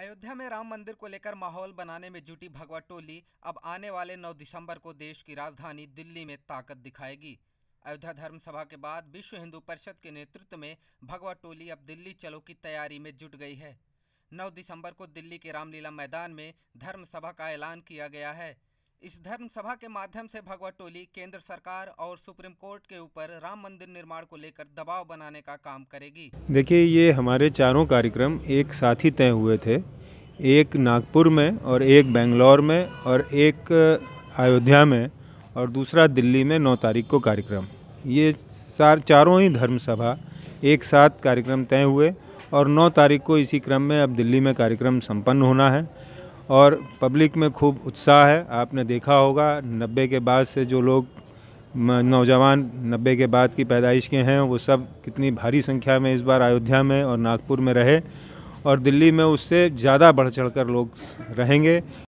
अयोध्या में राम मंदिर को लेकर माहौल बनाने में जुटी भगवा टोली अब आने वाले 9 दिसंबर को देश की राजधानी दिल्ली में ताकत दिखाएगी अयोध्या धर्म सभा के बाद विश्व हिंदू परिषद के नेतृत्व में भगवा टोली अब दिल्ली चलो की तैयारी में जुट गई है 9 दिसंबर को दिल्ली के रामलीला मैदान में धर्म सभा का ऐलान किया गया है इस धर्म सभा के माध्यम से भगवा टोली केंद्र सरकार और सुप्रीम कोर्ट के ऊपर राम मंदिर निर्माण को लेकर दबाव बनाने का काम करेगी देखिए ये हमारे चारों कार्यक्रम एक साथ ही तय हुए थे एक नागपुर में और एक बेंगलोर में और एक अयोध्या में और दूसरा दिल्ली में नौ तारीख को कार्यक्रम ये सार चारों ही धर्म सभा एक साथ कार्यक्रम तय हुए और नौ तारीख को इसी क्रम में अब दिल्ली में कार्यक्रम संपन्न होना है और पब्लिक में खूब उत्साह है आपने देखा होगा नब्बे के बाद से जो लोग नौजवान नब्बे के बाद की पैदाइश के हैं वो सब कितनी भारी संख्या में इस बार अयोध्या में और नागपुर में रहे और दिल्ली में उससे ज़्यादा बढ़ चढ़ कर लोग रहेंगे